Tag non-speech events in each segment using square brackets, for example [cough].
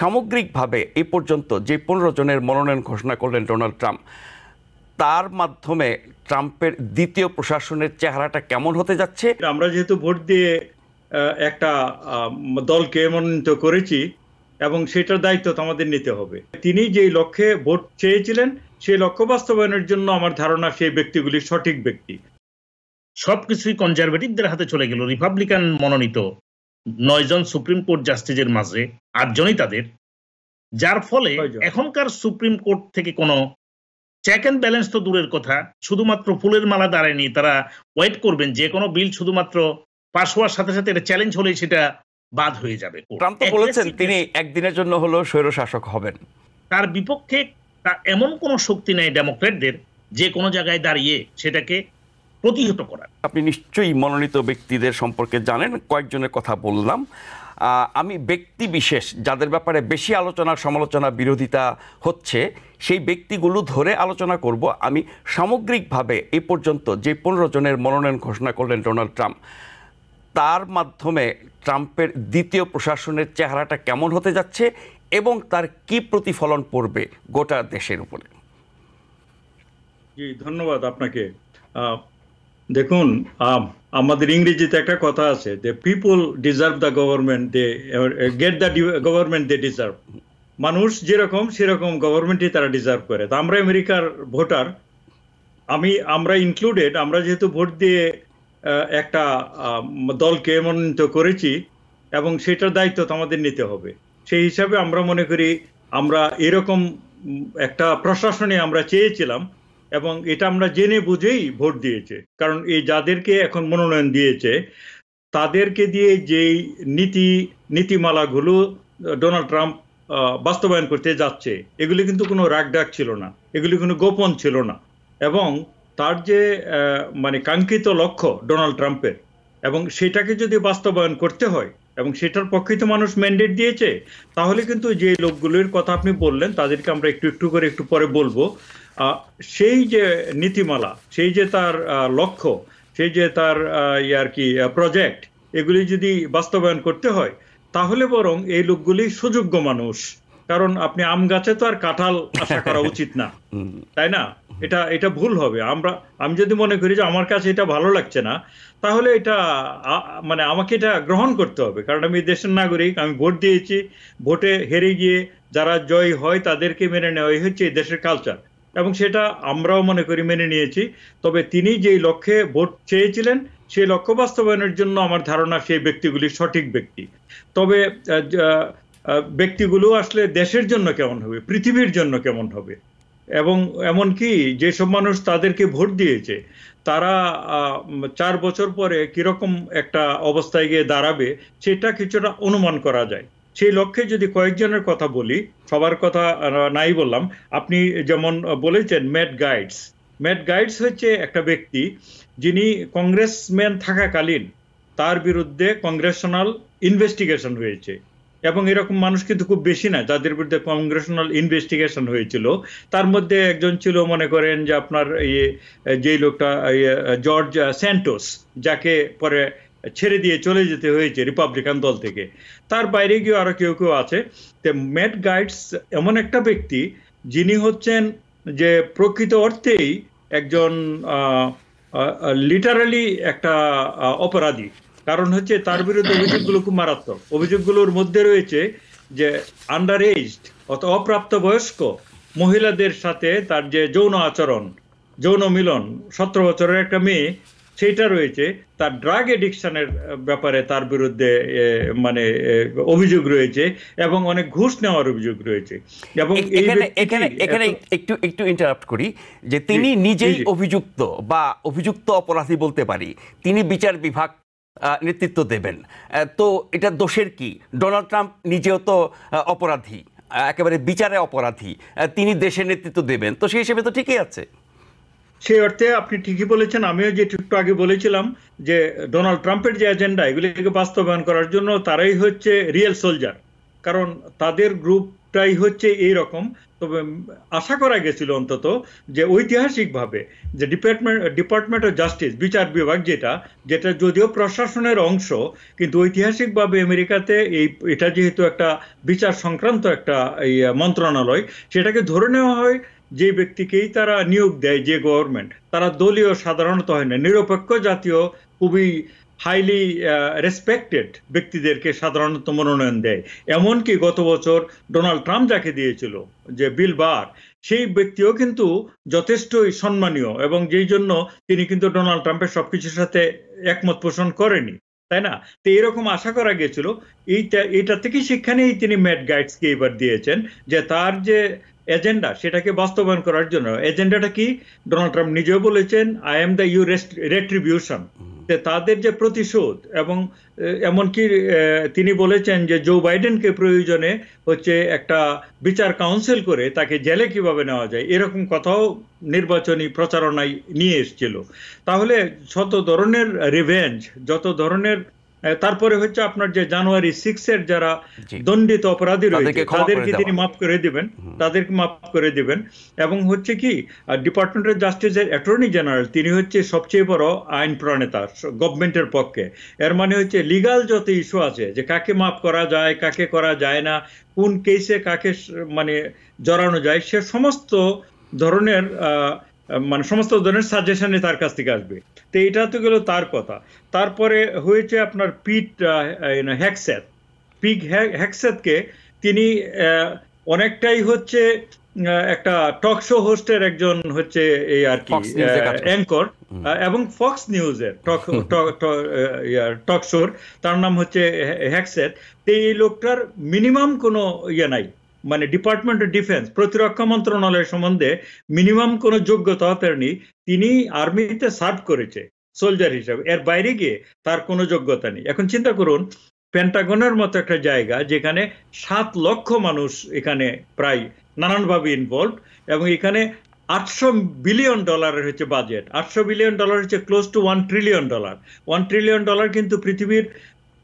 সামগ্রিকভাবে এ পর্যন্ত যে পনেরো জনের মনোনয়ন ঘোষণা করলেন ডোনাল্ড ট্রাম্প তার মাধ্যমে ট্রাম্পের দ্বিতীয় প্রশাসনের চেহারাটা কেমন হতে যাচ্ছে আমরা যেহেতু ভোট দিয়ে একটা দলকে মনোনীত করেছি এবং সেটার দায়িত্ব তো আমাদের নিতে হবে তিনি যে লক্ষ্যে ভোট চেয়েছিলেন সেই লক্ষ্য বাস্তবায়নের জন্য আমার ধারণা সেই ব্যক্তিগুলি সঠিক ব্যক্তি সবকিছুই কনজারভেটিভদের হাতে চলে গেল রিপাবলিকান মনোনীত নয়জন সুপ্রিম কোর্ট জাস্টিসের মাঝে আটজনই তাদের যার ফলে এখনকার সুপ্রিম কোর্ট থেকে কোনো চেক অ্যান্ড ব্যালেন্স তো দূরের কথা শুধুমাত্র ফুলের মালা দাঁড়ায়নি তারা ওয়েট করবেন যে কোনো বিল শুধুমাত্র পাশ হওয়ার সাথে সাথে এটা চ্যালেঞ্জ হলেই সেটা বাদ হয়ে যাবে ট্রাম্প তো বলেছেন তিনি একদিনের জন্য হলো স্বৈর শাসক হবেন তার বিপক্ষে এমন কোনো শক্তি নেই ডেমোক্রেটদের যে কোনো জায়গায় দাঁড়িয়ে সেটাকে প্রতিহত করার আপনি নিশ্চয়ই মনোনীত ব্যক্তিদের সম্পর্কে জানেন কয়েকজনের কথা বললাম আমি ব্যক্তি বিশেষ যাদের ব্যাপারে বেশি আলোচনা সমালোচনা বিরোধিতা হচ্ছে সেই ব্যক্তিগুলো ধরে আলোচনা করব আমি সামগ্রিকভাবে এ পর্যন্ত যে পনেরো জনের মনোনয়ন ঘোষণা করলেন ডোনাল্ড ট্রাম্প তার মাধ্যমে ট্রাম্পের দ্বিতীয় প্রশাসনের চেহারাটা কেমন হতে যাচ্ছে এবং তার কি প্রতিফলন পড়বে গোটা দেশের উপরে জি ধন্যবাদ আপনাকে দেখুন আমাদের ইংরেজিতে একটা কথা আছে the people deserve the government they get the government they deserve মানুষ যেরকম সেরকম গভর্নমেন্টই তারা ডিজার্ভ করে তা আমরা আমেরিকার ভোটার আমি আমরা ইনক্লুডেড আমরা যেহেতু ভোট দিয়ে একটা দলকে মনোনীত করেছি এবং সেটার দায়িত্ব তো আমাদের নিতে হবে সেই হিসাবে আমরা মনে করি আমরা এরকম একটা প্রশাসনে আমরা চেয়েছিলাম এবং এটা আমরা জেনে বুঝেই ভোট দিয়েছে কারণ এই যাদেরকে এখন মনোনয়ন দিয়েছে তাদেরকে দিয়ে যেই নীতি নীতিমালাগুলো ডোনাল্ড ট্রাম্প বাস্তবায়ন করতে যাচ্ছে এগুলি কিন্তু কোনো রাগডাক ছিল না এগুলি কোনো গোপন ছিল না এবং তার যে মানে কাঙ্ক্ষিত লক্ষ্য ডোনাল্ড ট্রাম্পের এবং সেটাকে যদি বাস্তবায়ন করতে হয় এবং সেটার পক্ষেই তো মানুষ ম্যান্ডেট দিয়েছে তাহলে কিন্তু যে লোকগুলোর কথা আপনি বললেন তাদেরকে আমরা একটু একটু করে একটু পরে বলবো সেই যে নীতিমালা সেই যে তার লক্ষ্য সেই যে তার আর কি প্রজেক্ট এগুলি যদি বাস্তবায়ন করতে হয় তাহলে বরং এই লোকগুলি সুযোগ্য মানুষ কারণ আপনি আম গাছে তো আর কাঁঠাল আশা করা [laughs] উচিত না তাই না এটা এটা ভুল হবে আমরা আমি যদি মনে করি যে আমার কাছে এটা ভালো লাগছে না তাহলে এটা মানে আমাকে এটা গ্রহণ করতে হবে কারণ আমি দেশের নাগরিক আমি ভোট দিয়েছি ভোটে হেরে গিয়ে যারা জয় হয় তাদেরকে মেনে নেওয়াই হচ্ছে এই দেশের কালচার এবং সেটা আমরাও মনে করি মেনে নিয়েছি তবে তিনি যেই লক্ষ্যে ভোট চেয়েছিলেন সেই লক্ষ্য বাস্তবায়নের জন্য আমার ধারণা সেই ব্যক্তিগুলি সঠিক ব্যক্তি তবে ব্যক্তিগুলো আসলে দেশের জন্য কেমন হবে পৃথিবীর জন্য কেমন হবে এবং এমনকি যেসব মানুষ তাদেরকে ভোট দিয়েছে তারা চার বছর পরে কীরকম একটা অবস্থায় গিয়ে দাঁড়াবে সেটা কিছুটা অনুমান করা যায় সেই লক্ষ্যে যদি কয়েকজনের কথা বলি সবার কথা নাই বললাম আপনি যেমন বলেছেন ম্যাট গাইডস ম্যাট গাইডস হচ্ছে একটা ব্যক্তি যিনি কংগ্রেসম্যান থাকাকালীন তার বিরুদ্ধে কংগ্রেশনাল ইনভেস্টিগেশন হয়েছে এবং এরকম মানুষ কিন্তু খুব বেশি না যাদের বিরুদ্ধে কংগ্রেশনাল ইনভেস্টিগেশন হয়েছিল তার মধ্যে একজন ছিল মনে করেন যে আপনার ইয়ে যেই লোকটা জর্জ ইয়ে, স্যান্টোস যাকে পরে ছেড়ে দিয়ে চলে যেতে হয়েছে রিপাবলিকান দল থেকে তার বাইরে গিয়ে আরো কেউ কেউ আছে তো ম্যাট গাইডস এমন একটা ব্যক্তি যিনি হচ্ছেন যে প্রকৃত অর্থেই একজন লিটারালি একটা অপরাধী কারণ হচ্ছে তার বিরুদ্ধে অভিযোগগুলো খুব মারাত্মক অভিযোগগুলোর মধ্যে রয়েছে যে আন্ডার এজ অথবা অপ্রাপ্ত বয়স্ক মহিলাদের সাথে তার যে যৌন আচরণ যৌন মিলন সতেরো বছরের একটা মেয়ে সেইটা রয়েছে তার ড্রাগ এডিকশনের ব্যাপারে তার বিরুদ্ধে মানে অভিযোগ রয়েছে এবং অনেক ঘুষ নেওয়ার অভিযোগ রয়েছে এবং এখানে এখানে একটু একটু ইন্টারাপ্ট করি যে তিনি নিজেই অভিযুক্ত বা অভিযুক্ত অপরাধী বলতে পারি তিনি বিচার বিভাগ নেতৃত্ব দেবেন তো এটা দোষের কি ডোনাল্ড ট্রাম্প নিজেও তো অপরাধী একেবারে বিচারে অপরাধী তিনি দেশের নেতৃত্ব দেবেন তো সেই হিসেবে তো ঠিকই আছে সেই অর্থে আপনি ঠিকই বলেছেন আমিও যে একটু আগে বলেছিলাম যে ডোনাল্ড ট্রাম্পের যে এজেন্ডা এগুলিকে বাস্তবায়ন করার জন্য তারাই হচ্ছে রিয়েল সোলজার কারণ তাদের গ্রুপ প্রায় হচ্ছে এই রকম তবে আশা করা গেছিল অন্তত যে ঐতিহাসিকভাবে যে ডিপার্টমেন্ট ডিপার্টমেন্ট অফ জাস্টিস বিচার বিভাগ যেটা যেটা যদিও প্রশাসনের অংশ কিন্তু ঐতিহাসিকভাবে আমেরিকাতে এই এটা যেহেতু একটা বিচার সংক্রান্ত একটা এই মন্ত্রণালয় সেটাকে ধরে নেওয়া হয় যে ব্যক্তিকেই তারা নিয়োগ দেয় যে গভর্নমেন্ট তারা দলীয় সাধারণত হয় না নিরপেক্ষ জাতীয় খুবই হাইলি রেসপেক্টেড uh, ব্যক্তিদেরকে সাধারণত মনোনয়ন দেয় এমনকি গত বছর ডোনাল্ড ট্রাম্প যাকে দিয়েছিল যে বিল বার সেই ব্যক্তিও কিন্তু যথেষ্টই সম্মানীয় এবং যেই জন্য তিনি কিন্তু ডোনাল্ড ট্রাম্পের সবকিছুর সাথে একমত পোষণ করেনি তাই না তো এরকম আশা করা গেছিল এইটা এটা থেকেই শিক্ষা নিয়েই তিনি ম্যাট গাইডসকে এবার দিয়েছেন যে তার যে এজেন্ডা সেটাকে বাস্তবায়ন করার জন্য এজেন্ডাটা কি ডোনাল্ড ট্রাম্প নিজেও বলেছেন I am the you retribution তাদের যে প্রতিশোধ এবং এমনকি তিনি বলেছেন যে জো বাইডেনকে প্রয়োজনে হচ্ছে একটা বিচার কাউন্সিল করে তাকে জেলে কিভাবে নেওয়া যায় এরকম কথাও নির্বাচনী প্রচারণায় নিয়ে এসছিল তাহলে যত ধরনের রিভেঞ্জ যত ধরনের তারপরে হচ্ছে আপনার যে জানুয়ারি সিক্স এর যারা দণ্ডিত অপরাধী রয়েছে তাদেরকে তিনি মাফ করে দিবেন তাদেরকে মাফ করে দিবেন এবং হচ্ছে কি ডিপার্টমেন্ট অফ জাস্টিসের অ্যাটর্নি জেনারেল তিনি হচ্ছে সবচেয়ে বড় আইন প্রণেতা গভর্নমেন্টের পক্ষে এর মানে হচ্ছে লিগাল যত ইস্যু আছে যে কাকে মাফ করা যায় কাকে করা যায় না কোন কেসে কাকে মানে জড়ানো যায় সে সমস্ত ধরনের মানে সমস্ত ধরনের সাজেশনই তার কাছ থেকে আসবে তো এটা তো গেল তার কথা তারপরে হয়েছে আপনার পিট হ্যাকসেত পিক হ্যাকসেতকে তিনি অনেকটাই হচ্ছে একটা টক শো হোস্টের একজন হচ্ছে এই আর কি অ্যাঙ্কর এবং ফক্স নিউজের টক টক শোর তার নাম হচ্ছে হ্যাকসেট এই লোকটার মিনিমাম কোনো ইয়ে নাই মানে ডিপার্টমেন্ট অফ ডিফেন্স প্রতিরক্ষা মন্ত্রণালয় সম্বন্ধে মিনিমাম কোনো যোগ্যতা পারেনি তিনি আর্মিতে সার্ভ করেছে সোলজার হিসাবে এর বাইরে গিয়ে তার কোনো যোগ্যতা নেই এখন চিন্তা করুন পেন্টাগনের মতো একটা জায়গা যেখানে সাত লক্ষ মানুষ এখানে প্রায় নানানভাবে ইনভলভ এবং এখানে আটশো বিলিয়ন ডলারের হচ্ছে বাজেট আটশো বিলিয়ন ডলার হচ্ছে close to one trillion dollar one trillion dollar কিন্তু পৃথিবীর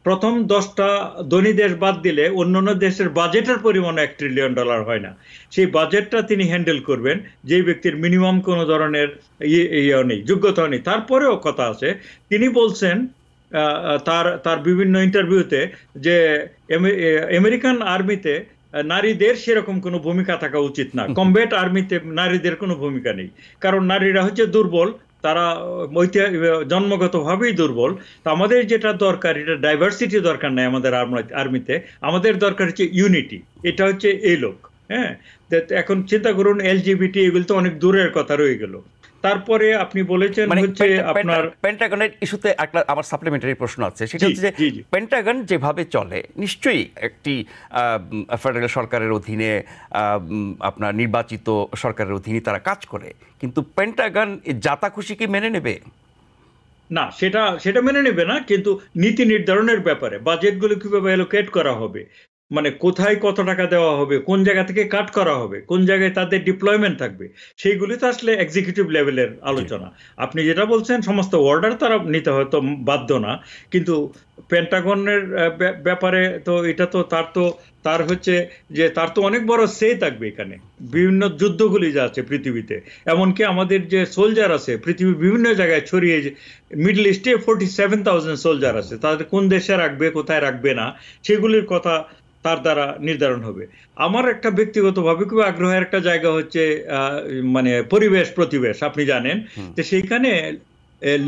প্রথম দশটা ধনী দেশ বাদ দিলে অন্যান্য দেশের বাজেটের পরিমাণ এক ট্রিলিয়ন ডলার হয় না সেই বাজেটটা তিনি হ্যান্ডেল করবেন যে ব্যক্তির মিনিমাম কোনো ধরনের ইয়ে নেই যোগ্যতা নেই তারপরেও কথা আছে তিনি বলছেন তার তার বিভিন্ন ইন্টারভিউতে যে আমেরিকান আর্মিতে নারীদের সেরকম কোনো ভূমিকা থাকা উচিত না কমব্যাট [laughs] আর্মিতে নারীদের কোনো ভূমিকা নেই কারণ নারীরা হচ্ছে দুর্বল তারা জন্মগতভাবেই দুর্বল তো আমাদের যেটা দরকার এটা ডাইভার্সিটি দরকার নাই আমাদের আর্মিতে আমাদের দরকার হচ্ছে ইউনিটি এটা হচ্ছে এই লোক হ্যাঁ এখন চিন্তা করুন এলজিবিটি এগুলো তো অনেক দূরের কথা রয়ে গেল তারপরে আপনি বলেছেন মানে হচ্ছে আপনার পেন্টাগনের ইস্যুতে একটা আমার সাপ্লিমেন্টারি প্রশ্ন আছে সেটা হচ্ছে যে পেন্টাগন যেভাবে চলে নিশ্চয়ই একটি ফেডারেল সরকারের অধীনে আপনার নির্বাচিত সরকারের অধীনে তারা কাজ করে কিন্তু পেন্টাগন যাতা খুশি কি মেনে নেবে না সেটা সেটা মেনে নেবে না কিন্তু নীতি নির্ধারণের ব্যাপারে বাজেটগুলো কিভাবে অ্যালোকেট করা হবে মানে কোথায় কত টাকা দেওয়া হবে কোন জায়গা থেকে কাট করা হবে কোন জায়গায় তাদের ডিপ্লয়মেন্ট থাকবে সেইগুলি তো আসলে এক্সিকিউটিভ লেভেলের আলোচনা আপনি যেটা বলছেন সমস্ত অর্ডার তারা নিতে হয়তো বাধ্য না কিন্তু পেন্টাগনের ব্যাপারে তো এটা তো তার তো তার হচ্ছে যে তার তো অনেক বড় সে থাকবে এখানে বিভিন্ন যুদ্ধগুলি যা আছে পৃথিবীতে এমনকি আমাদের যে সোলজার আছে পৃথিবীর বিভিন্ন জায়গায় ছড়িয়ে মিডল ইস্টে ফোর্টি সেভেন থাউজেন্ড সোলজার আছে তাদের কোন দেশে রাখবে কোথায় রাখবে না সেগুলির কথা তার দ্বারা নির্ধারণ হবে আমার একটা ব্যক্তিগতভাবে খুব আগ্রহের একটা জায়গা হচ্ছে মানে পরিবেশ প্রতিবেশ আপনি জানেন যে সেইখানে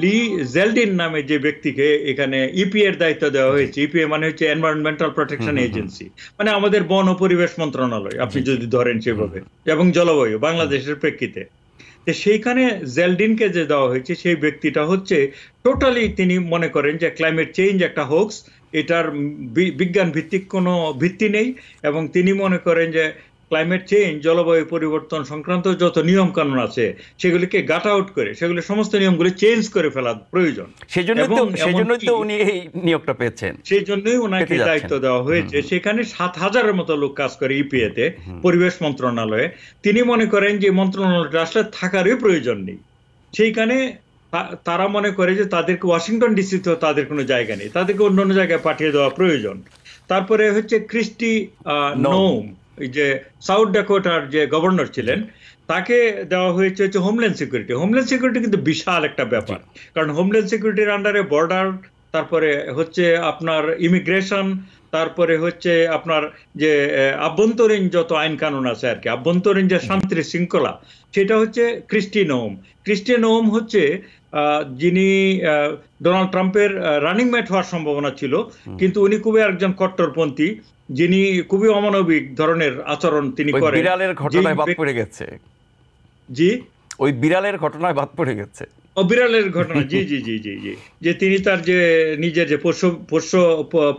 লি জেলডিন নামে যে ব্যক্তিকে এখানে ইপিএ e এর দায়িত্ব দেওয়া হয়েছে ইপিএ e মানে হচ্ছে এনভায়রনমেন্টাল প্রোটেকশন এজেন্সি মানে আমাদের বন ও পরিবেশ মন্ত্রণালয় আপনি যদি ধরেন সেভাবে এবং জলবায়ু বাংলাদেশের প্রেক্ষিতে সেইখানে জেলডিনকে যে দেওয়া হয়েছে সেই ব্যক্তিটা হচ্ছে টোটালি তিনি মনে করেন যে ক্লাইমেট চেঞ্জ একটা হোক্স এটার বিজ্ঞান ভিত্তিক কোনো ভিত্তি নেই এবং তিনি মনে করেন যে ক্লাইমেট চেঞ্জ জলবায়ু পরিবর্তন সংক্রান্ত যত নিয়ম কানুন আছে সেগুলিকে গাট আউট করে সেগুলি সমস্ত নিয়মগুলি চেঞ্জ করে ফেলা প্রয়োজন উনি এই নিয়োগটা পেয়েছেন সেই জন্যই ওনাকে দায়িত্ব দেওয়া হয়েছে সেখানে সাত হাজারের মতো লোক কাজ করে ইপিএতে e পরিবেশ মন্ত্রণালয়ে তিনি মনে করেন যে মন্ত্রণালয়টা আসলে থাকারই প্রয়োজন নেই সেইখানে তারা মনে করে যে তাদেরকে ওয়াশিংটন ডিসিতেও তাদের কোনো জায়গা নেই তাদেরকে অন্য অন্য জায়গায় পাঠিয়ে দেওয়া প্রয়োজন তারপরে হচ্ছে ক্রিস্টি নোম যে সাউথ ডাকোটার যে গভর্নর ছিলেন তাকে দেওয়া হয়েছে হচ্ছে হোমল্যান্ড সিকিউরিটি হোমল্যান্ড সিকিউরিটি কিন্তু বিশাল একটা ব্যাপার কারণ হোমল্যান্ড সিকিউরিটির আন্ডারে বর্ডার তারপরে হচ্ছে আপনার ইমিগ্রেশন তারপরে হচ্ছে আপনার যে আভ্যন্তরীণ যত আইন কানুন আছে আর কি আভ্যন্তরীণ যে শান্তির শৃঙ্খলা সেটা হচ্ছে ক্রিস্টিনোম ক্রিস্টিনোম হচ্ছে যিনি ডোনাল্ড ট্রাম্পের রানিং ম্যাট হওয়ার সম্ভাবনা ছিল কিন্তু উনি খুবই একজন কট্টরপন্থী যিনি খুবই অমানবিক ধরনের আচরণ তিনি করেন বিড়ালের ঘটনায় বাদ পড়ে গেছে জি ওই বিড়ালের ঘটনায় বাদ পড়ে গেছে অবিরালের ঘটনা জি জি জি জি জি যে তিনি তার যে নিজের যে পশু পশু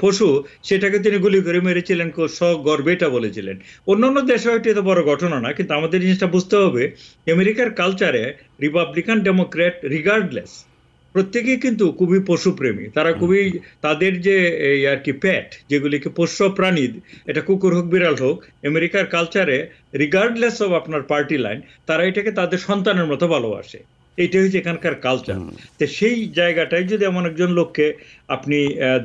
পশু সেটাকে তিনি গুলি করে মেরেছিলেন গর্বে এটা বলেছিলেন অন্যান্য দেশে হয়তো এটা বড় ঘটনা না কিন্তু আমাদের জিনিসটা বুঝতে হবে আমেরিকার কালচারে রিপাবলিকান ডেমোক্র্যাট রিগার্ডলেস প্রত্যেকেই কিন্তু খুবই পশুপ্রেমী তারা খুবই তাদের যে এই আর কি প্যাট যেগুলিকে পোষ্য প্রাণী এটা কুকুর হোক বিড়াল হোক আমেরিকার কালচারে রিগার্ডলেস অফ আপনার পার্টি লাইন তারা এটাকে তাদের সন্তানের মতো ভালোবাসে এটা হচ্ছে এখানকার কালচার তো সেই জায়গাটাই যদি এমন একজন লোককে আপনি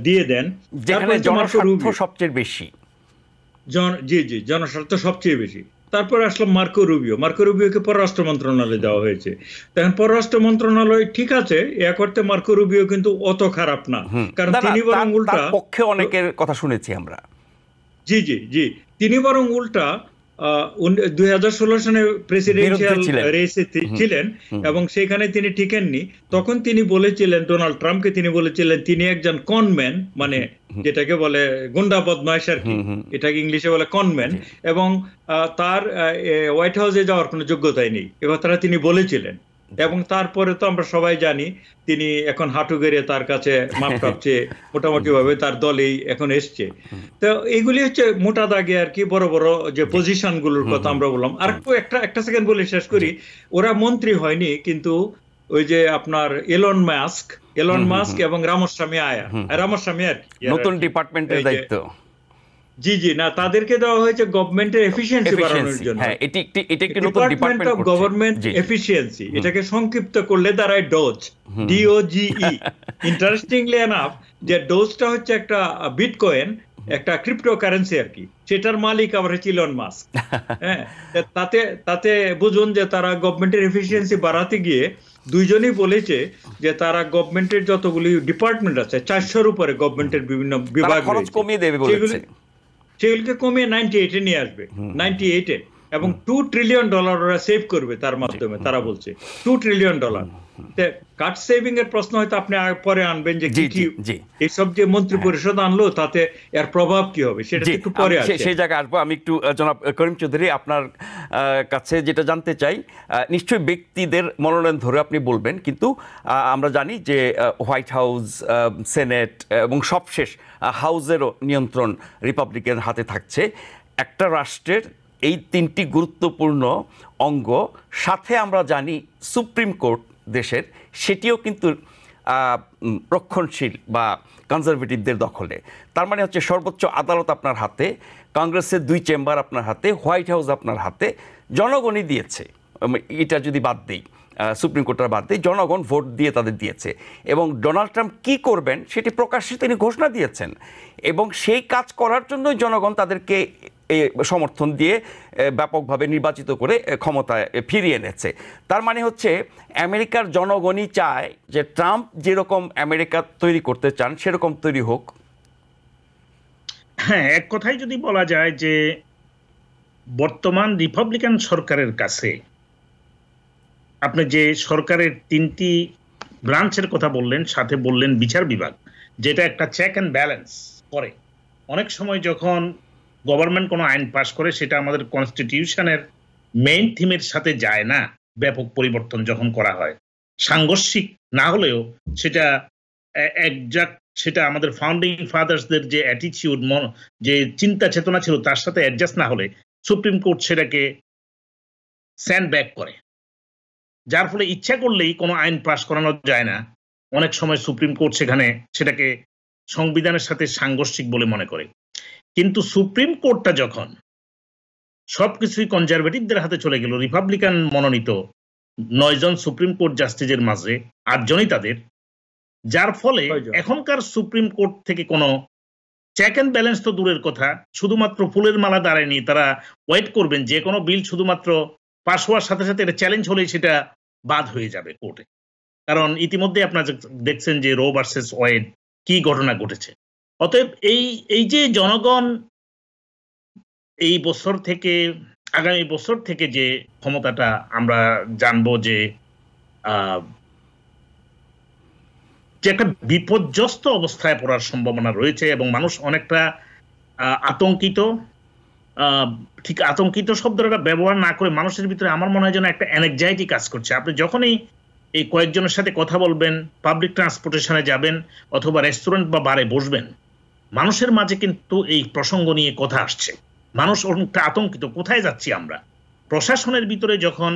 দিয়ে দেন যেখানে জনস্বার্থ সবচেয়ে বেশি জন জি জি জনস্বার্থ সবচেয়ে বেশি তারপর আসলাম মার্কো রুবিও মার্কো রুবিওকে পররাষ্ট্র মন্ত্রণালয়ে দেওয়া হয়েছে তখন পররাষ্ট্র মন্ত্রণালয় ঠিক আছে এক অর্থে মার্কো রুবিও কিন্তু অত খারাপ না কারণ তিনি বরং উল্টা পক্ষে অনেকের কথা শুনেছি আমরা জি জি জি তিনি বরং উল্টা দুই হাজার ষোলো সনে প্রেসিডেন্সিয়াল রেসে ছিলেন এবং সেখানে তিনি টিকেননি তখন তিনি বলেছিলেন ডোনাল্ড ট্রাম্পকে তিনি বলেছিলেন তিনি একজন কনম্যান মানে যেটাকে বলে গুন্ডা বদমাইশ আর কি এটাকে ইংলিশে বলে কনম্যান এবং তার হোয়াইট হাউসে যাওয়ার কোনো যোগ্যতাই নেই এ কথাটা তিনি বলেছিলেন এবং তারপরে তো আমরা সবাই জানি তিনি এখন হাঁটু গেড়ে তার কাছে মাপ টাপছে [laughs] মোটামুটি ভাবে তার দলেই এখন এসছে তো এগুলি হচ্ছে মোটা দাগে আর কি বড় বড় যে পজিশন গুলোর কথা আমরা বললাম আর একটু একটা একটা সেকেন্ড বলে শেষ করি ওরা মন্ত্রী হয়নি কিন্তু ওই যে আপনার এলন মাস্ক এলন মাস্ক এবং রামস্বামী আয়া রামস্বামী আর নতুন ডিপার্টমেন্টের দায়িত্ব জি জি না তাদেরকে দেওয়া হয়েছে গভর্নমেন্টের এফিসিয়েন্সি বাড়ানোর হ্যাঁ, জন্য হ্যাঁ এটি একটি এটা একটি নতুন ডিপার্টমেন্ট অফ গভর্নমেন্ট এফিসিয়েন্সি এটাকে সংক্ষিপ্ত করলে দাঁড়ায় ডোজ ডিওজিই ইন্টারেস্টিংলি এনাফ যে ডোজটা হচ্ছে একটা বিটকয়েন একটা ক্রিপ্টো কারেন্সি আর কি সেটার মালিক আবার হচ্ছে ইলন মাস্ক [laughs] হ্যাঁ তাতে তাতে বুঝুন যে তারা গভর্নমেন্টের এফিসিয়েন্সি বাড়াতে গিয়ে দুইজনই বলেছে যে তারা গভর্নমেন্টের যতগুলি ডিপার্টমেন্ট আছে চারশোর উপরে গভর্নমেন্টের বিভিন্ন বিভাগ খরচ কমিয়ে দেবে বলেছে সেগুলিকে কমিয়ে নাইনটি এইটে নিয়ে আসবে নাইনটি এইটে এবং টু ট্রিলিয়ন ডলার ওরা সেভ করবে তার মাধ্যমে তারা বলছে two trillion dollar cut saving এর প্রশ্ন হয়তো আপনি পরে আনবেন যে এইসব যে মন্ত্রী হ্যাঁ। পরিষদ আনলো তাতে এর প্রভাব কি হবে সেটা একটু পরে সেই জায়গায় আসবো আমি একটু জনাব করিম চৌধুরী আপনার কাছে যেটা জানতে চাই নিশ্চয়ই ব্যক্তিদের মনোনয়ন ধরে আপনি বলবেন কিন্তু আমরা জানি যে হোয়াইট হাউস সেনেট এবং সবশেষ হাউজেরও নিয়ন্ত্রণ রিপাবলিকের হাতে থাকছে একটা রাষ্ট্রের এই তিনটি গুরুত্বপূর্ণ অঙ্গ সাথে আমরা জানি সুপ্রিম কোর্ট দেশের সেটিও কিন্তু রক্ষণশীল বা কনজারভেটিভদের দখলে তার মানে হচ্ছে সর্বোচ্চ আদালত আপনার হাতে কংগ্রেসের দুই চেম্বার আপনার হাতে হোয়াইট হাউস আপনার হাতে জনগণই দিয়েছে এটা যদি বাদ দিই সুপ্রিম কোর্টের বাদ দিয়ে জনগণ ভোট দিয়ে তাদের দিয়েছে এবং ডোনাল্ড ট্রাম্প কী করবেন সেটি প্রকাশ্যে তিনি ঘোষণা দিয়েছেন এবং সেই কাজ করার জন্যই জনগণ তাদেরকে সমর্থন দিয়ে ব্যাপকভাবে নির্বাচিত করে ক্ষমতায় ফিরিয়ে এনেছে তার মানে হচ্ছে আমেরিকার জনগণই চায় যে ট্রাম্প যেরকম আমেরিকা তৈরি করতে চান সেরকম তৈরি হোক হ্যাঁ এক কথাই যদি বলা যায় যে বর্তমান রিপাবলিকান সরকারের কাছে আপনি যে সরকারের তিনটি ব্রাঞ্চের কথা বললেন সাথে বললেন বিচার বিভাগ যেটা একটা চেক অ্যান্ড ব্যালেন্স করে অনেক সময় যখন গভর্নমেন্ট কোনো আইন পাশ করে সেটা আমাদের কনস্টিটিউশনের মেইন থিমের সাথে যায় না ব্যাপক পরিবর্তন যখন করা হয় সাংঘর্ষিক না হলেও সেটা একজাক্ট সেটা আমাদের ফাউন্ডিং ফাদার্সদের যে অ্যাটিচিউড মন যে চিন্তা চেতনা ছিল তার সাথে অ্যাডজাস্ট না হলে সুপ্রিম কোর্ট সেটাকে স্যান্ড ব্যাক করে যার ফলে ইচ্ছা করলেই কোনো আইন পাশ করানো যায় না অনেক সময় সুপ্রিম কোর্ট সেখানে সেটাকে সংবিধানের সাথে সাংঘর্ষিক বলে মনে করে কিন্তু সুপ্রিম কোর্টটা যখন সব কিছুই কনজারভেটিভদের হাতে চলে গেল রিপাবলিকান মনোনীত নয়জন সুপ্রিম কোর্ট জাস্টিসের মাঝে আটজনই তাদের যার ফলে এখনকার সুপ্রিম কোর্ট থেকে কোনো চেক অ্যান্ড ব্যালেন্স তো দূরের কথা শুধুমাত্র ফুলের মালা দাঁড়ায়নি তারা ওয়েট করবেন যে কোনো বিল শুধুমাত্র পাশ হওয়ার সাথে সাথে এটা চ্যালেঞ্জ হলেই সেটা বাদ হয়ে যাবে কোর্টে কারণ ইতিমধ্যে আপনারা দেখছেন যে রো ভার্সেস ওয়েড কি ঘটনা ঘটেছে অতএব এই এই যে জনগণ এই বছর থেকে আগামী বছর থেকে যে ক্ষমতাটা আমরা জানবো যে যে একটা বিপর্যস্ত অবস্থায় পড়ার সম্ভাবনা রয়েছে এবং মানুষ অনেকটা আতঙ্কিত ঠিক আতঙ্কিত শব্দটা ব্যবহার না করে মানুষের ভিতরে আমার মনে হয় যেন একটা অ্যানেকজাইটি কাজ করছে আপনি যখনই এই কয়েকজনের সাথে কথা বলবেন পাবলিক ট্রান্সপোর্টেশনে যাবেন অথবা রেস্টুরেন্ট বা বারে বসবেন মানুষের মাঝে কিন্তু এই প্রসঙ্গ নিয়ে কথা আসছে মানুষ অনেকটা আতঙ্কিত কোথায় যাচ্ছি আমরা প্রশাসনের ভিতরে যখন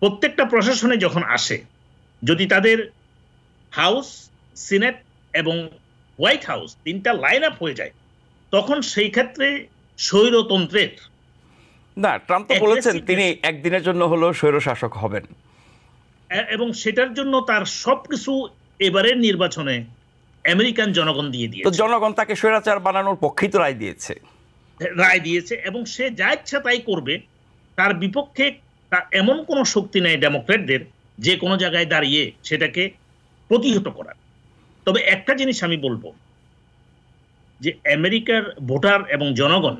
প্রত্যেকটা প্রশাসনে যখন আসে যদি তাদের হাউস সিনেট এবং হোয়াইট হাউস তিনটা লাইন আপ হয়ে যায় তখন সেই ক্ষেত্রে স্বৈরতন্ত্রের না ট্রাম্প তো বলেছেন তিনি একদিনের জন্য হলো স্বৈর শাসক হবেন এবং সেটার জন্য তার সবকিছু এবারের নির্বাচনে আমেরিকান জনগণ দিয়ে দিয়ে জনগণ তাকে স্বৈরাচার বানানোর পক্ষেই তো রায় দিয়েছে রায় দিয়েছে এবং সে যা ইচ্ছা তাই করবে তার বিপক্ষে তার এমন কোনো শক্তি নেই ডেমোক্রেটদের যে কোনো জায়গায় দাঁড়িয়ে সেটাকে প্রতিহত করার তবে একটা জিনিস আমি বলবো যে আমেরিকার ভোটার এবং জনগণ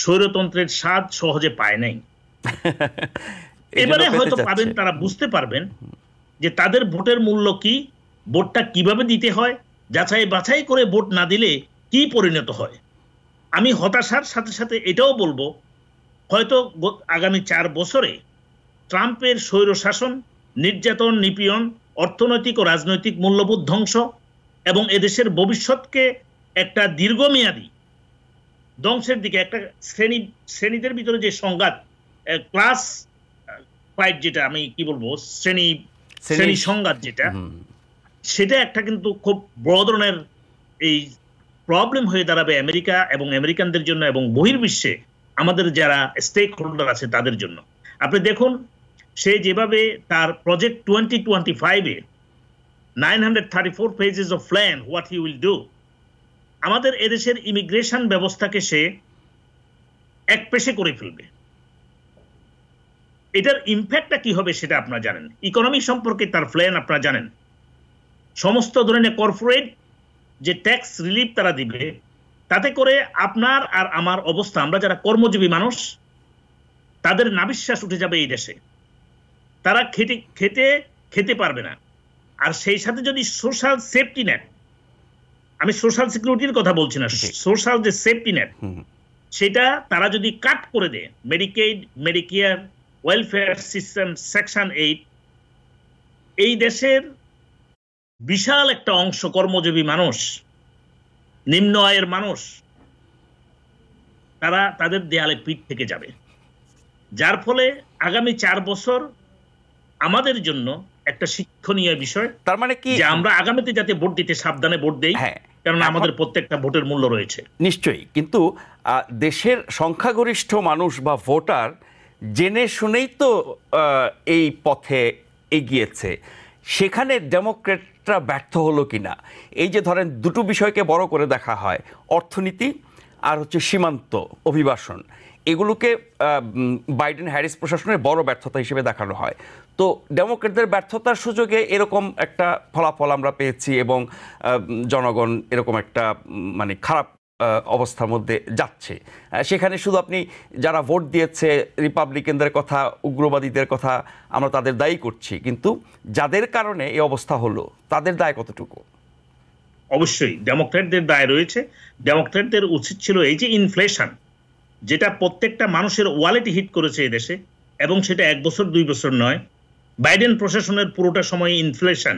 স্বৈরতন্ত্রের স্বাদ সহজে পায় নাই [laughs] এবারে হয়তো পাবেন তারা বুঝতে পারবেন যে তাদের ভোটের মূল্য কি ভোটটা কিভাবে দিতে হয় যাচাই বাছাই করে ভোট না দিলে কি পরিণত হয় আমি হতাশার সাথে সাথে এটাও বলবো হয়তো আগামী চার বছরে ট্রাম্পের স্বৈর শাসন নির্যাতন নিপীড়ন অর্থনৈতিক ও রাজনৈতিক মূল্যবোধ ধ্বংস এবং এদেশের ভবিষ্যৎকে একটা দীর্ঘমেয়াদী ধ্বংসের দিকে একটা শ্রেণী শ্রেণীদের ভিতরে যে সংঘাত ক্লাস ফাইট যেটা আমি কি বলবো শ্রেণী শ্রেণী সংঘাত যেটা সেটা একটা কিন্তু খুব বড় ধরনের এই প্রবলেম হয়ে দাঁড়াবে আমেরিকা এবং আমেরিকানদের জন্য এবং বহির্বিশ্বে আমাদের যারা স্টেক হোল্ডার আছে তাদের জন্য আপনি দেখুন সে যেভাবে তার প্রজেক্ট টোয়েন্টি টোয়েন্টি ফাইভে nine hundred thirty four pages of plan what you will do আমাদের এদেশের ইমিগ্রেশন ব্যবস্থাকে সে এক পেশে করে ফেলবে এটার ইম্প্যাক্টটা কি হবে সেটা আপনারা জানেন ইকোনমি সম্পর্কে তার প্ল্যান আপনারা জানেন সমস্ত ধরনের কর্পোরেট যে ট্যাক্স রিলিফ তারা দিবে তাতে করে আপনার আর আমার অবস্থা আমরা যারা কর্মজীবী মানুষ তাদের নাবিশ্বাস উঠে যাবে এই দেশে তারা খেটে খেতে খেতে পারবে না আর সেই সাথে যদি সোশ্যাল সেফটি নেট আমি সোশ্যাল সিকিউরিটির কথা বলছি না সোশ্যাল যে সেফটি নেট সেটা তারা যদি কাট করে দেয় Medicaid Medicare welfare system section eight এই দেশের বিশাল একটা অংশ কর্মজীবী মানুষ নিম্ন আয়ের মানুষ তারা তাদের দেয়ালে পিঠ থেকে যাবে যার ফলে আগামী চার বছর আমাদের জন্য একটা শিক্ষণীয় বিষয় তার মানে কি আমরা আগামীতে যাতে ভোট দিতে সাবধানে ভোট দেই হ্যাঁ কেননা আমাদের প্রত্যেকটা ভোটের মূল্য রয়েছে নিশ্চয়ই কিন্তু দেশের সংখ্যাগরিষ্ঠ মানুষ বা ভোটার জেনে শুনেই তো এই পথে এগিয়েছে সেখানে ডেমোক্রেটরা ব্যর্থ হলো কি না এই যে ধরেন দুটো বিষয়কে বড় করে দেখা হয় অর্থনীতি আর হচ্ছে সীমান্ত অভিবাসন এগুলোকে বাইডেন হ্যারিস প্রশাসনের বড় ব্যর্থতা হিসেবে দেখানো হয় তো ডেমোক্রেটদের ব্যর্থতার সুযোগে এরকম একটা ফলাফল আমরা পেয়েছি এবং জনগণ এরকম একটা মানে খারাপ অবস্থার মধ্যে যাচ্ছে সেখানে শুধু আপনি যারা ভোট দিয়েছে রিপাবলিকানদের কথা উগ্রবাদীদের কথা আমরা তাদের দায়ী করছি কিন্তু যাদের কারণে এই অবস্থা হলো তাদের দায় কতটুকু অবশ্যই ডেমোক্রেটদের দায় রয়েছে ডেমোক্রেটদের উচিত ছিল এই যে ইনফ্লেশন যেটা প্রত্যেকটা মানুষের ওয়ালেটি হিট করেছে এদেশে এবং সেটা এক বছর দুই বছর নয় বাইডেন প্রশাসনের পুরোটা সময় ইনফ্লেশন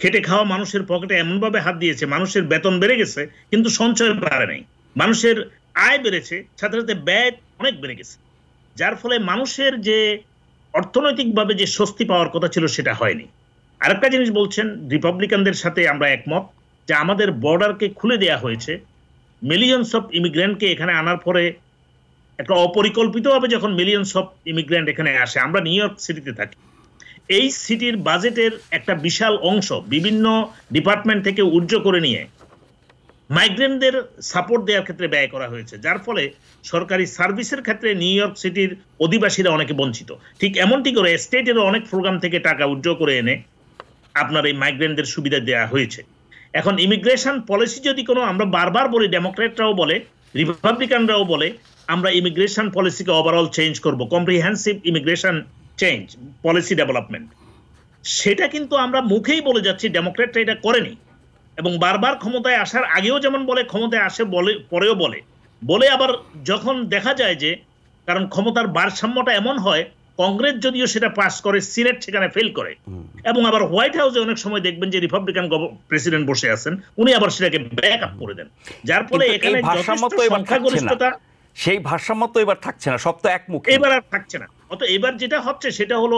খেটে খাওয়া মানুষের পকেটে এমনভাবে হাত দিয়েছে মানুষের বেতন বেড়ে গেছে কিন্তু সঞ্চয় বাড়ে নাই মানুষের আয় বেড়েছে সাথে সাথে ব্যয় অনেক বেড়ে গেছে যার ফলে মানুষের যে অর্থনৈতিকভাবে যে স্বস্তি পাওয়ার কথা ছিল সেটা হয়নি আরেকটা জিনিস বলছেন রিপাবলিকানদের সাথে আমরা একমত যে আমাদের বর্ডারকে খুলে দেয়া হয়েছে মিলিয়নস অফ ইমিগ্রেন্টকে এখানে আনার পরে একটা অপরিকল্পিতভাবে যখন মিলিয়নস অফ ইমিগ্রেন্ট এখানে আসে আমরা নিউ ইয়র্ক সিটিতে থাকি এই সিটির বাজেটের একটা বিশাল অংশ বিভিন্ন ডিপার্টমেন্ট থেকে উর্জ করে নিয়ে মাইগ্রেন্টদের সাপোর্ট দেওয়ার ক্ষেত্রে ব্যয় করা হয়েছে যার ফলে সরকারি সার্ভিসের ক্ষেত্রে নিউ ইয়র্ক সিটির অধিবাসীরা অনেকে বঞ্চিত ঠিক এমনটি করে স্টেটেরও অনেক প্রোগ্রাম থেকে টাকা উজ্জ্ব করে এনে আপনার এই মাইগ্রেন্টদের সুবিধা দেওয়া হয়েছে এখন ইমিগ্রেশন পলিসি যদি কোনো আমরা বারবার বলি ডেমোক্রেটরাও বলে রিপাবলিকানরাও বলে আমরা ইমিগ্রেশন পলিসিকে ওভারঅল চেঞ্জ করব comprehensive immigration change policy development সেটা কিন্তু আমরা মুখেই বলে যাচ্ছি ডেমোক্রেটরা এটা করেনি এবং বারবার ক্ষমতায় আসার আগেও যেমন বলে ক্ষমতায় আসে বলে পরেও বলে বলে আবার যখন দেখা যায় যে কারণ ক্ষমতার ভারসাম্যটা এমন হয় কংগ্রেস যদিও সেটা পাস করে সিনেট সেখানে ফেল করে এবং আবার হোয়াইট হাউসে অনেক সময় দেখবেন যে রিপাবলিকান প্রেসিডেন্ট বসে আছেন উনি আবার সেটাকে ব্যাক আপ করে দেন যার ফলে এখানে সংখ্যাগরিষ্ঠতা সেই ভারসাম্য তো এবার থাকছে না সব তো একমুখী এবার আর থাকছে না অত এবার যেটা হচ্ছে সেটা হলো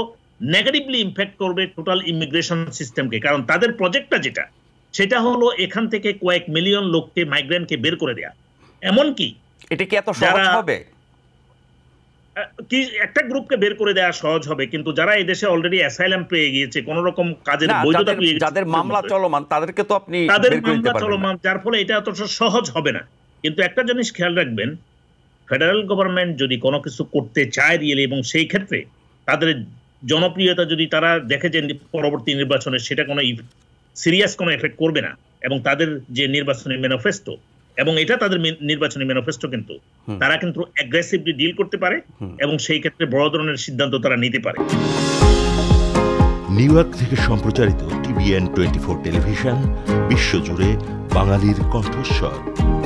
নেগেটিভলি ইম্প্যাক্ট করবে টোটাল ইমিগ্রেশন সিস্টেমকে কারণ তাদের প্রজেক্টটা যেটা সেটা হলো এখান থেকে কয়েক মিলিয়ন লোককে মাইগ্রেন্টকে বের করে দেয়া কি এটা কি এত সহজ হবে কি একটা গ্রুপকে বের করে দেওয়া সহজ হবে কিন্তু যারা এই দেশে অলরেডি অ্যাসাইলাম পেয়ে গিয়েছে কোন রকম কাজের বৈধতা পেয়ে গেছে যাদের মামলা চলমান তাদেরকে তো আপনি তাদের মামলা চলমান যার ফলে এটা অত সহজ হবে না কিন্তু একটা জিনিস খেয়াল রাখবেন ফেডারেল গভর্নমেন্ট যদি কোনো কিছু করতে চায় রিয়েলি এবং সেই ক্ষেত্রে তাদের জনপ্রিয়তা যদি তারা দেখে যে পরবর্তী নির্বাচনে সেটা কোনো সিরিয়াস কোনো এফেক্ট করবে না এবং তাদের যে নির্বাচনী ম্যানিফেস্টো এবং এটা তাদের নির্বাচনী ম্যানিফেস্টো কিন্তু তারা কিন্তু অ্যাগ্রেসিভলি ডিল করতে পারে এবং সেই ক্ষেত্রে বড় ধরনের সিদ্ধান্ত তারা নিতে পারে নিউ ইয়র্ক থেকে সম্প্রচারিত টিভিএন টোয়েন্টি ফোর টেলিভিশন বিশ্বজুড়ে বাঙালির কণ্ঠস্বর